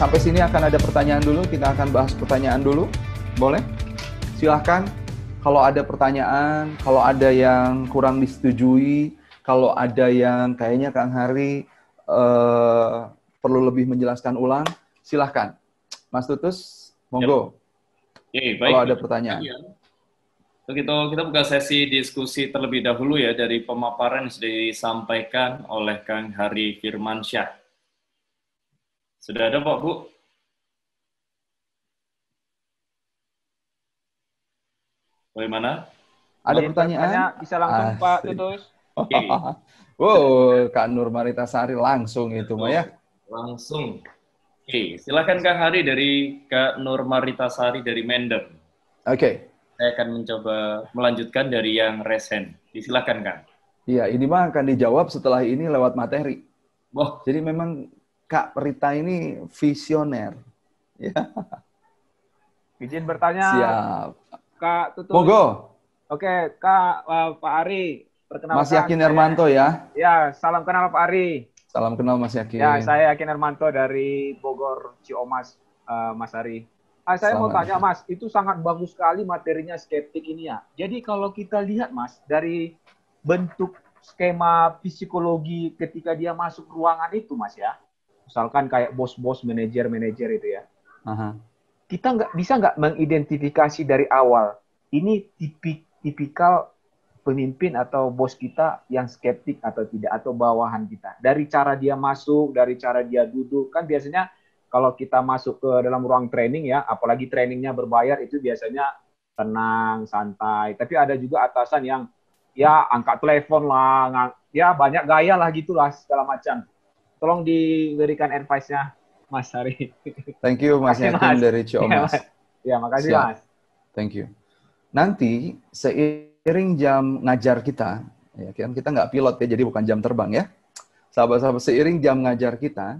sampai sini akan ada pertanyaan dulu. Kita akan bahas pertanyaan dulu. Boleh? Silahkan. Kalau ada pertanyaan, kalau ada yang kurang disetujui, kalau ada yang kayaknya Kang Hari uh, perlu lebih menjelaskan ulang, silahkan. Mas Tutus, monggo. Ya. Ya, Kalau ada pertanyaan. Ya. Kita, kita buka sesi diskusi terlebih dahulu ya dari pemaparan yang sudah disampaikan oleh Kang Hari Firmansyah. Sudah ada Pak Bu? Bagaimana? Ada pertanyaan? Bisa langsung Asik. Pak ah, Tutus. Okay. wow, Kak Nur Marita Sari langsung itu Maya. ya. Langsung. Oke, okay. silakan Kak Hari dari Kak Nur Marita Sari dari Mendem. Oke. Okay. Saya akan mencoba melanjutkan dari yang resen. Disilakan Kak. Iya, ini mah akan dijawab setelah ini lewat materi. Wah. Jadi memang Kak Rita ini visioner. Ya. Izin bertanya. Siap. Kak Tutu. Mogo. Oke, Kak uh, Pak Ari. Perkenalkan. Mas Yakin Hermanto ya. Ya, salam kenal Pak Ari. Salam kenal Mas Yakin. Ya, saya Yakin Hermanto dari Bogor Ciomas, uh, Mas Ari. Ah, saya Selamat. mau tanya Mas, itu sangat bagus sekali materinya skeptik ini ya. Jadi kalau kita lihat Mas, dari bentuk skema psikologi ketika dia masuk ruangan itu Mas ya, misalkan kayak bos-bos, manajer-manajer itu ya. Aha. Kita nggak bisa nggak mengidentifikasi dari awal ini tipik, tipikal pemimpin atau bos kita yang skeptik atau tidak atau bawahan kita dari cara dia masuk dari cara dia duduk kan biasanya kalau kita masuk ke dalam ruang training ya apalagi trainingnya berbayar itu biasanya tenang santai tapi ada juga atasan yang ya angkat telepon lah ya banyak gaya lah gitulah segala macam tolong diberikan advice-nya Mas Hari. Thank you Mas Yatim mas. dari Ciomas. Iya, ya, ya makasih Siap. Mas. Thank you. Nanti seiring jam ngajar kita, ya kan kita nggak pilot ya, jadi bukan jam terbang ya. Sahabat-sahabat, seiring jam ngajar kita,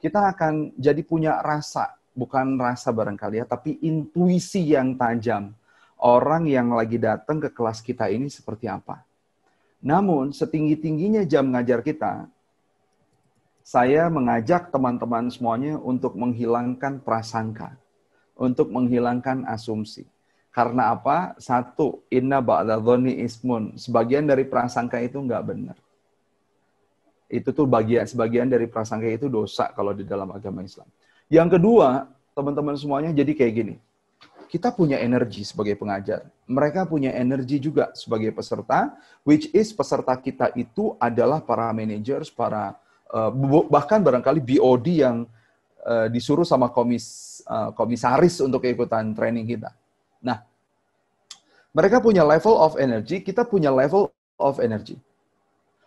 kita akan jadi punya rasa, bukan rasa barangkali ya, tapi intuisi yang tajam. Orang yang lagi datang ke kelas kita ini seperti apa. Namun, setinggi-tingginya jam ngajar kita, saya mengajak teman-teman semuanya untuk menghilangkan prasangka, untuk menghilangkan asumsi. Karena apa? Satu, inna dhoni ismun. Sebagian dari prasangka itu nggak benar. Itu tuh bagian sebagian dari prasangka itu dosa kalau di dalam agama Islam. Yang kedua, teman-teman semuanya jadi kayak gini. Kita punya energi sebagai pengajar. Mereka punya energi juga sebagai peserta, which is peserta kita itu adalah para managers, para uh, bahkan barangkali BOD yang uh, disuruh sama komis uh, komisaris untuk ikutan training kita. Nah, mereka punya level of energy, kita punya level of energy.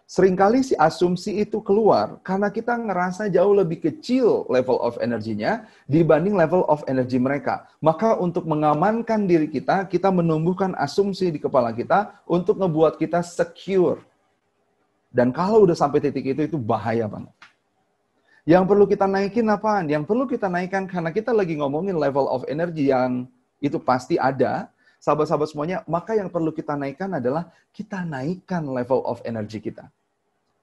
Seringkali si asumsi itu keluar karena kita ngerasa jauh lebih kecil level of energinya dibanding level of energy mereka. Maka untuk mengamankan diri kita, kita menumbuhkan asumsi di kepala kita untuk ngebuat kita secure dan kalau udah sampai titik itu, itu bahaya banget. Yang perlu kita naikin apaan? Yang perlu kita naikkan karena kita lagi ngomongin level of energy yang itu pasti ada. Sahabat-sahabat semuanya, maka yang perlu kita naikkan adalah kita naikkan level of energy kita.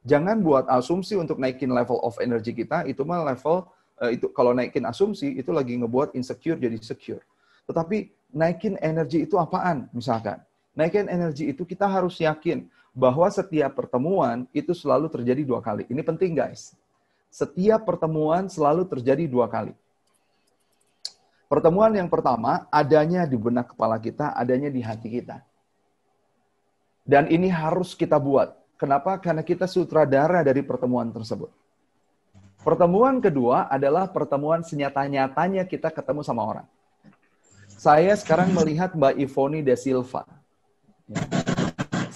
Jangan buat asumsi untuk naikin level of energy kita, itu mah level, eh, itu kalau naikin asumsi, itu lagi ngebuat insecure jadi secure. Tetapi naikin energi itu apaan misalkan? Naikin energi itu kita harus yakin bahwa setiap pertemuan itu selalu terjadi dua kali. Ini penting, guys. Setiap pertemuan selalu terjadi dua kali. Pertemuan yang pertama adanya di benak kepala kita, adanya di hati kita. Dan ini harus kita buat. Kenapa? Karena kita sutradara dari pertemuan tersebut. Pertemuan kedua adalah pertemuan senyata-nyatanya kita ketemu sama orang. Saya sekarang melihat Mbak Ivoni De Silva. Ya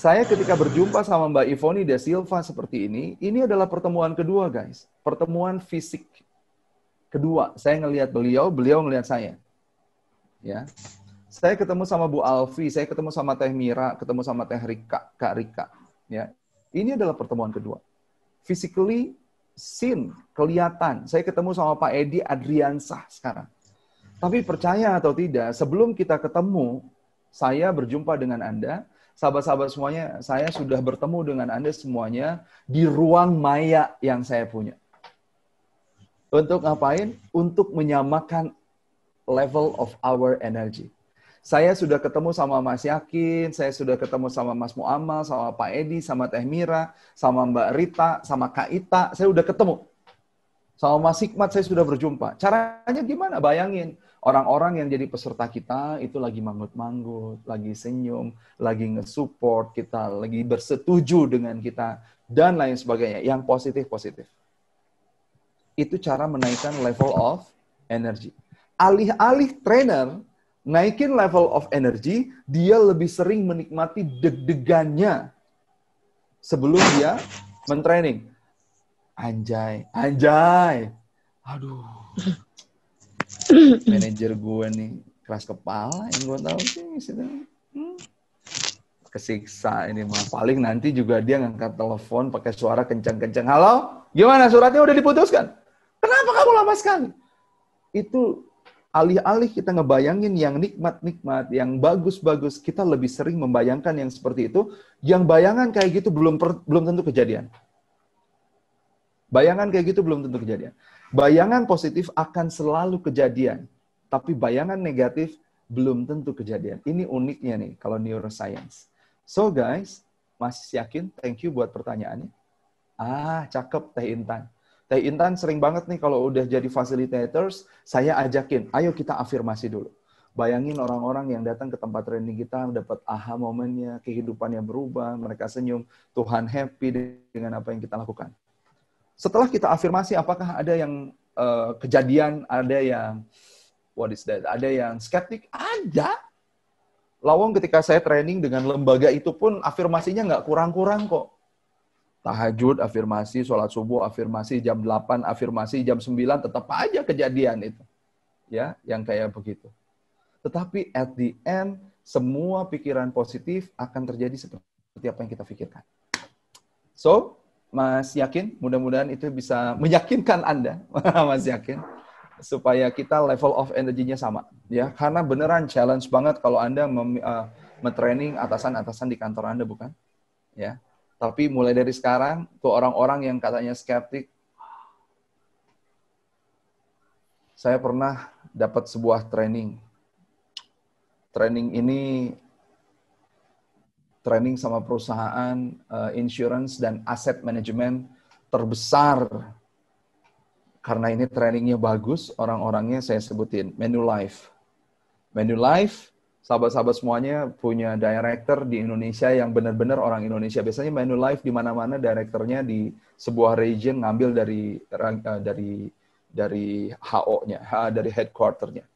saya ketika berjumpa sama Mbak Ivoni Da Silva seperti ini, ini adalah pertemuan kedua guys. Pertemuan fisik kedua. Saya ngelihat beliau, beliau ngelihat saya. Ya. Saya ketemu sama Bu Alfi, saya ketemu sama Teh Mira, ketemu sama Teh Rika, Kak Rika. Ya. Ini adalah pertemuan kedua. Physically, seen, kelihatan. Saya ketemu sama Pak Edi Adriansah sekarang. Tapi percaya atau tidak, sebelum kita ketemu, saya berjumpa dengan Anda, sahabat-sahabat semuanya, saya sudah bertemu dengan Anda semuanya di ruang maya yang saya punya. Untuk ngapain? Untuk menyamakan level of our energy. Saya sudah ketemu sama Mas Yakin, saya sudah ketemu sama Mas Muamal, sama Pak Edi, sama Teh Mira, sama Mbak Rita, sama Kak Ita, saya sudah ketemu. Sama Mas Hikmat saya sudah berjumpa. Caranya gimana? Bayangin, orang-orang yang jadi peserta kita itu lagi manggut-manggut, lagi senyum, lagi ngesupport kita, lagi bersetuju dengan kita, dan lain sebagainya. Yang positif-positif. Itu cara menaikkan level of energy. Alih-alih trainer naikin level of energy, dia lebih sering menikmati deg-degannya sebelum dia mentraining. Anjay, anjay. Aduh, manajer gue nih keras kepala yang gue tahu sih hmm. kesiksa ini mah paling nanti juga dia ngangkat telepon pakai suara kencang-kencang halo gimana suratnya udah diputuskan kenapa kamu lama sekali itu alih-alih kita ngebayangin yang nikmat-nikmat, yang bagus-bagus, kita lebih sering membayangkan yang seperti itu, yang bayangan kayak gitu belum belum tentu kejadian. Bayangan kayak gitu belum tentu kejadian. Bayangan positif akan selalu kejadian, tapi bayangan negatif belum tentu kejadian. Ini uniknya nih kalau neuroscience. So guys, masih yakin? Thank you buat pertanyaannya. Ah, cakep Teh Intan. Teh Intan sering banget nih kalau udah jadi facilitators, saya ajakin, ayo kita afirmasi dulu. Bayangin orang-orang yang datang ke tempat training kita, dapat aha momennya, kehidupannya berubah, mereka senyum, Tuhan happy dengan apa yang kita lakukan setelah kita afirmasi, apakah ada yang uh, kejadian, ada yang what is that, ada yang skeptik? Ada. Lawang ketika saya training dengan lembaga itu pun afirmasinya nggak kurang-kurang kok. Tahajud, afirmasi, sholat subuh, afirmasi, jam 8, afirmasi, jam 9, tetap aja kejadian itu. Ya, yang kayak begitu. Tetapi at the end, semua pikiran positif akan terjadi seperti apa yang kita pikirkan. So, Mas Yakin, mudah-mudahan itu bisa meyakinkan Anda, Mas Yakin, supaya kita level of energinya sama, ya. Karena beneran challenge banget kalau Anda mem, uh, eh, mentraining atasan-atasan di kantor Anda, bukan? Ya. Tapi mulai dari sekarang, ke orang-orang yang katanya skeptik, saya pernah dapat sebuah training. Training ini training sama perusahaan uh, insurance dan aset manajemen terbesar karena ini trainingnya bagus orang-orangnya saya sebutin menu life menu life sahabat-sahabat semuanya punya director di Indonesia yang benar-benar orang Indonesia biasanya menu life di mana-mana direkturnya di sebuah region ngambil dari uh, dari dari HO-nya, dari headquarternya.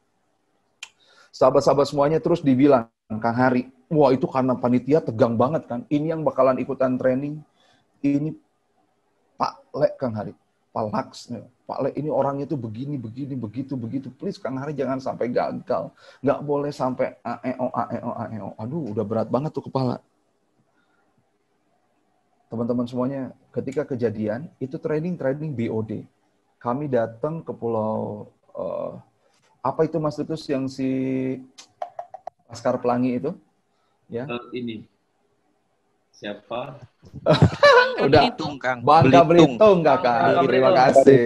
Sahabat-sahabat semuanya terus dibilang, Kang Hari. Wah itu karena panitia tegang banget kan. Ini yang bakalan ikutan training. Ini Pak Lek Kang Hari. Pak Laks. Ya. Pak Lek ini orangnya tuh begini, begini, begitu, begitu. Please Kang Hari jangan sampai gagal. Nggak boleh sampai AEO, AEO, AEO. Aduh udah berat banget tuh kepala. Teman-teman semuanya, ketika kejadian, itu training-training BOD. Kami datang ke pulau, uh, apa itu Mas Tutus yang si Laskar Pelangi itu? Ya. Uh, ini. Siapa? udah Belitung, Kang. Bangka Belitung, Belitung Kakak. Terima kasih.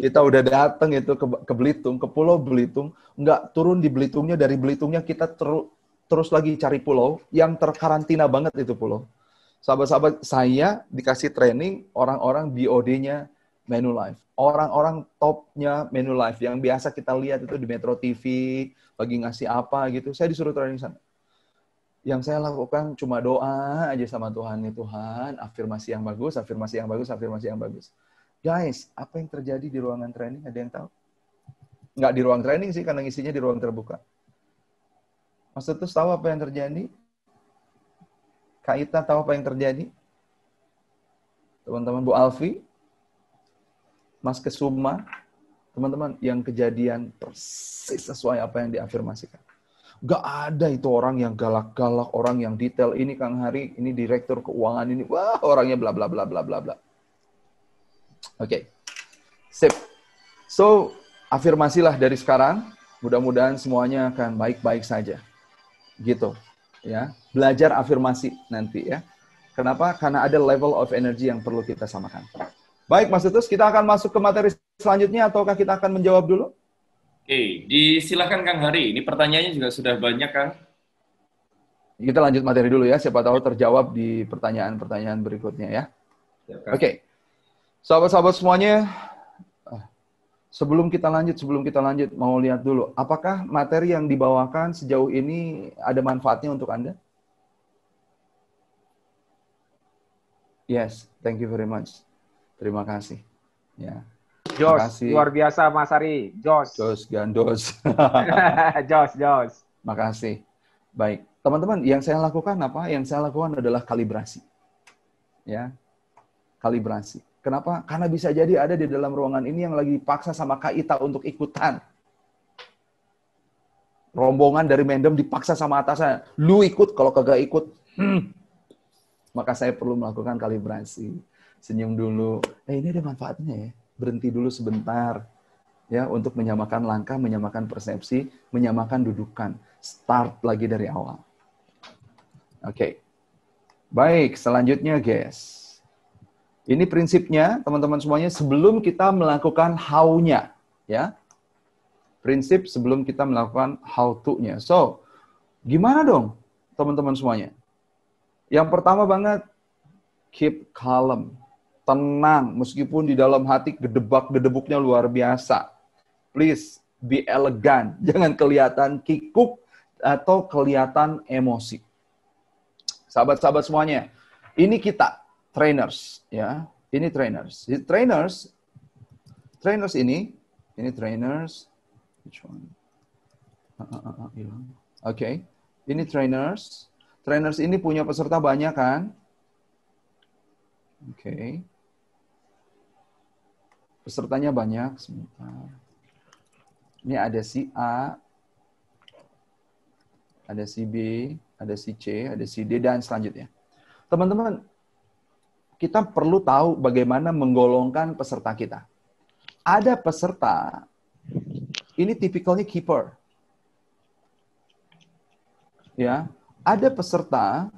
Kita udah datang itu ke, ke Belitung, ke Pulau Belitung. Nggak turun di Belitungnya, dari Belitungnya kita teru, terus lagi cari pulau yang terkarantina banget itu pulau. Sahabat-sahabat saya dikasih training orang-orang BOD-nya Menu live. Orang-orang topnya Menu live yang biasa kita lihat itu di Metro TV, lagi ngasih apa gitu. Saya disuruh training sana. Yang saya lakukan cuma doa aja sama Tuhan ya Tuhan, afirmasi yang bagus, afirmasi yang bagus, afirmasi yang bagus. Guys, apa yang terjadi di ruangan training ada yang tahu? Nggak di ruang training sih karena isinya di ruang terbuka. Mas Tetus tahu apa yang terjadi? Kak Ita tahu apa yang terjadi? Teman-teman Bu Alfi, Mas Kesuma, teman-teman, yang kejadian persis sesuai apa yang diafirmasikan. Gak ada itu orang yang galak-galak, orang yang detail. Ini Kang Hari, ini direktur keuangan, ini wah orangnya bla bla bla bla bla bla. Oke, okay. sip. So, afirmasilah dari sekarang. Mudah-mudahan semuanya akan baik-baik saja. Gitu, ya. Belajar afirmasi nanti ya. Kenapa? Karena ada level of energy yang perlu kita samakan. Baik, Mas Titus, kita akan masuk ke materi selanjutnya ataukah kita akan menjawab dulu? Oke, disilakan Kang Hari. Ini pertanyaannya juga sudah banyak, Kang. Kita lanjut materi dulu ya, siapa tahu terjawab di pertanyaan-pertanyaan berikutnya ya. ya Oke. Sahabat-sahabat semuanya, eh, sebelum kita lanjut, sebelum kita lanjut mau lihat dulu apakah materi yang dibawakan sejauh ini ada manfaatnya untuk Anda? Yes, thank you very much. Terima kasih. Ya. Jos, luar biasa Mas Ari. Jos. Jos Gandos. Jos, Jos. Makasih. Baik. Teman-teman, yang saya lakukan apa? Yang saya lakukan adalah kalibrasi. Ya. Kalibrasi. Kenapa? Karena bisa jadi ada di dalam ruangan ini yang lagi dipaksa sama Kak Ita untuk ikutan. Rombongan dari Mendem dipaksa sama atasan. Lu ikut, kalau kagak ikut, hmm. maka saya perlu melakukan kalibrasi senyum dulu. Eh ini ada manfaatnya ya. Berhenti dulu sebentar ya untuk menyamakan langkah, menyamakan persepsi, menyamakan dudukan. Start lagi dari awal. Oke. Okay. Baik, selanjutnya guys. Ini prinsipnya teman-teman semuanya sebelum kita melakukan how-nya ya. Prinsip sebelum kita melakukan how to-nya. So, gimana dong teman-teman semuanya? Yang pertama banget keep calm tenang, meskipun di dalam hati gedebak-gedebuknya luar biasa. Please, be elegan. Jangan kelihatan kikuk atau kelihatan emosi. Sahabat-sahabat semuanya, ini kita, trainers. ya Ini trainers. Trainers, trainers ini, ini trainers, which one? Oke, ah, ah, ah, iya. okay. ini trainers. Trainers ini punya peserta banyak kan? Oke. Okay. Pesertanya banyak. Ini ada si A, ada si B, ada si C, ada si D, dan selanjutnya. Teman-teman, kita perlu tahu bagaimana menggolongkan peserta kita. Ada peserta, ini tipikalnya keeper. Ya, ada peserta,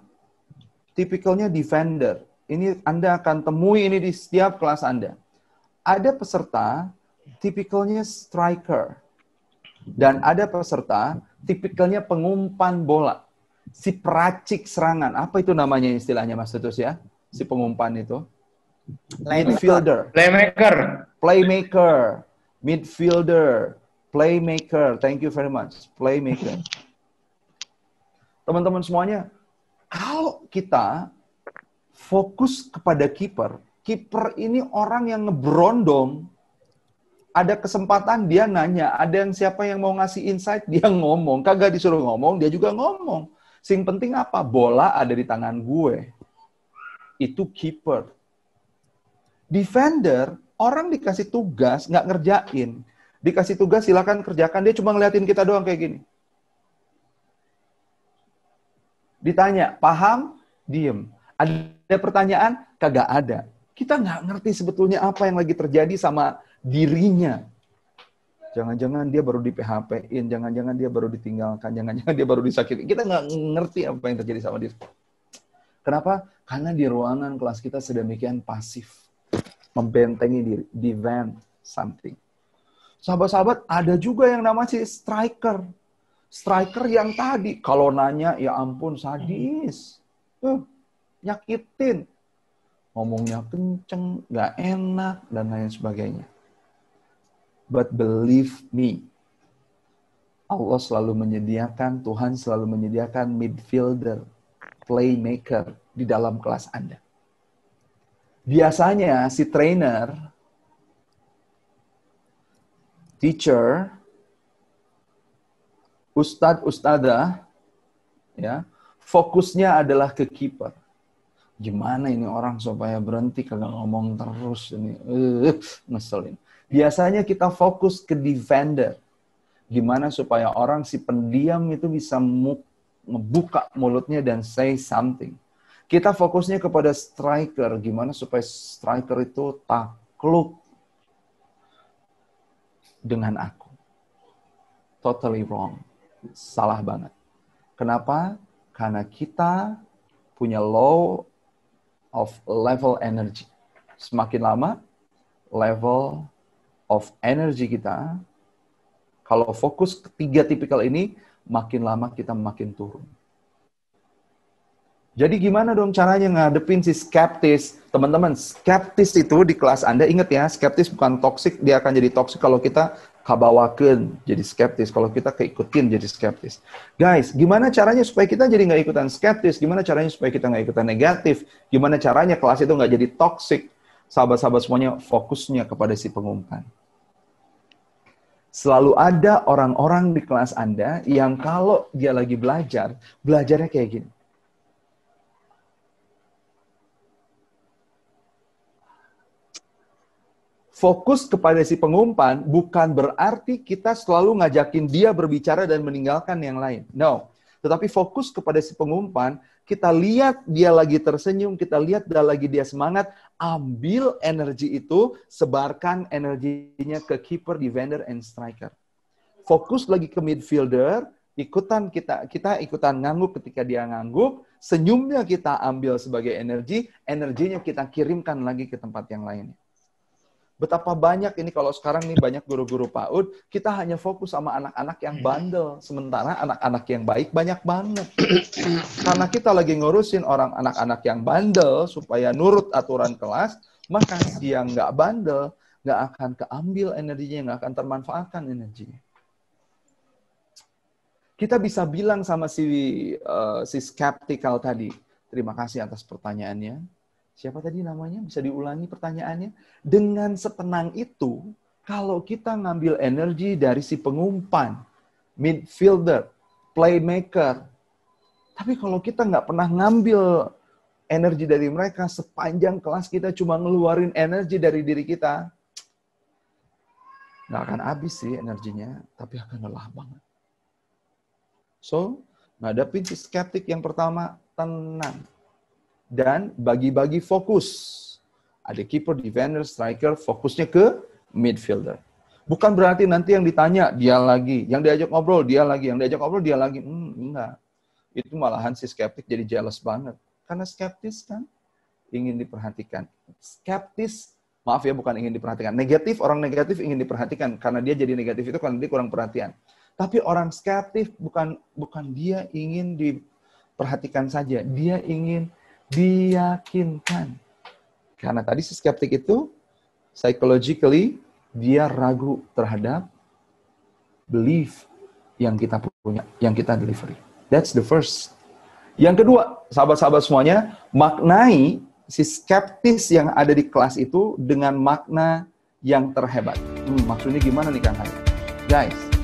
tipikalnya defender. Ini Anda akan temui ini di setiap kelas Anda ada peserta tipikalnya striker dan ada peserta tipikalnya pengumpan bola. Si peracik serangan, apa itu namanya istilahnya Mas Tutus ya? Si pengumpan itu. Midfielder. Playmaker. Playmaker. Midfielder. Playmaker. Thank you very much. Playmaker. Teman-teman semuanya, kalau kita fokus kepada kiper, kiper ini orang yang ngebrondong. Ada kesempatan dia nanya, ada yang siapa yang mau ngasih insight, dia ngomong. Kagak disuruh ngomong, dia juga ngomong. Sing penting apa? Bola ada di tangan gue. Itu kiper. Defender, orang dikasih tugas, nggak ngerjain. Dikasih tugas, silakan kerjakan. Dia cuma ngeliatin kita doang kayak gini. Ditanya, paham? Diem. Ada pertanyaan? Kagak ada kita nggak ngerti sebetulnya apa yang lagi terjadi sama dirinya. Jangan-jangan dia baru di PHP-in, jangan-jangan dia baru ditinggalkan, jangan-jangan dia baru disakiti. Kita nggak ngerti apa yang terjadi sama dia. Kenapa? Karena di ruangan kelas kita sedemikian pasif. Membentengi diri, defend something. Sahabat-sahabat, ada juga yang namanya si striker. Striker yang tadi, kalau nanya, ya ampun sadis. Uh, nyakitin, ngomongnya kenceng, gak enak, dan lain sebagainya. But believe me, Allah selalu menyediakan, Tuhan selalu menyediakan midfielder, playmaker di dalam kelas Anda. Biasanya si trainer, teacher, ustadz, ustadzah, ya, fokusnya adalah ke keeper gimana ini orang supaya berhenti kagak ngomong terus ini uh, ngeselin ya. biasanya kita fokus ke defender gimana supaya orang si pendiam itu bisa mu ngebuka mulutnya dan say something kita fokusnya kepada striker gimana supaya striker itu takluk dengan aku totally wrong salah banget kenapa karena kita punya low of level energy. Semakin lama, level of energy kita, kalau fokus ketiga tipikal ini, makin lama kita makin turun. Jadi gimana dong caranya ngadepin si skeptis? Teman-teman, skeptis itu di kelas Anda ingat ya, skeptis bukan toksik, dia akan jadi toksik kalau kita kabawakan jadi skeptis. Kalau kita keikutin jadi skeptis. Guys, gimana caranya supaya kita jadi nggak ikutan skeptis? Gimana caranya supaya kita nggak ikutan negatif? Gimana caranya kelas itu nggak jadi toxic? Sahabat-sahabat semuanya fokusnya kepada si pengumpan. Selalu ada orang-orang di kelas Anda yang kalau dia lagi belajar, belajarnya kayak gini. fokus kepada si pengumpan bukan berarti kita selalu ngajakin dia berbicara dan meninggalkan yang lain. No. Tetapi fokus kepada si pengumpan, kita lihat dia lagi tersenyum, kita lihat dia lagi dia semangat, ambil energi itu, sebarkan energinya ke keeper, defender, and striker. Fokus lagi ke midfielder, ikutan kita kita ikutan ngangguk ketika dia ngangguk, senyumnya kita ambil sebagai energi, energinya kita kirimkan lagi ke tempat yang lainnya. Betapa banyak ini kalau sekarang nih banyak guru-guru PAUD, kita hanya fokus sama anak-anak yang hmm. bandel, sementara anak-anak yang baik banyak banget. Karena kita lagi ngurusin orang anak-anak yang bandel supaya nurut aturan kelas, maka yang nggak bandel nggak akan keambil energinya, nggak akan termanfaatkan energinya. Kita bisa bilang sama si uh, si skeptikal tadi, terima kasih atas pertanyaannya siapa tadi namanya? Bisa diulangi pertanyaannya? Dengan setenang itu, kalau kita ngambil energi dari si pengumpan, midfielder, playmaker, tapi kalau kita nggak pernah ngambil energi dari mereka sepanjang kelas kita cuma ngeluarin energi dari diri kita, nggak akan habis sih energinya, tapi akan lelah banget. So, ngadapin si skeptik yang pertama, tenang dan bagi-bagi fokus. Ada keeper, defender, striker, fokusnya ke midfielder. Bukan berarti nanti yang ditanya dia lagi, yang diajak ngobrol dia lagi, yang diajak ngobrol dia lagi. Hmm, enggak. Itu malahan si skeptik jadi jealous banget. Karena skeptis kan ingin diperhatikan. Skeptis, maaf ya bukan ingin diperhatikan. Negatif, orang negatif ingin diperhatikan karena dia jadi negatif itu karena dia kurang perhatian. Tapi orang skeptif bukan bukan dia ingin diperhatikan saja, dia ingin diyakinkan. Karena tadi si skeptik itu psychologically dia ragu terhadap belief yang kita punya, yang kita delivery. That's the first. Yang kedua, sahabat-sahabat semuanya, maknai si skeptis yang ada di kelas itu dengan makna yang terhebat. Hmm, maksudnya gimana nih Kang Hai? Guys,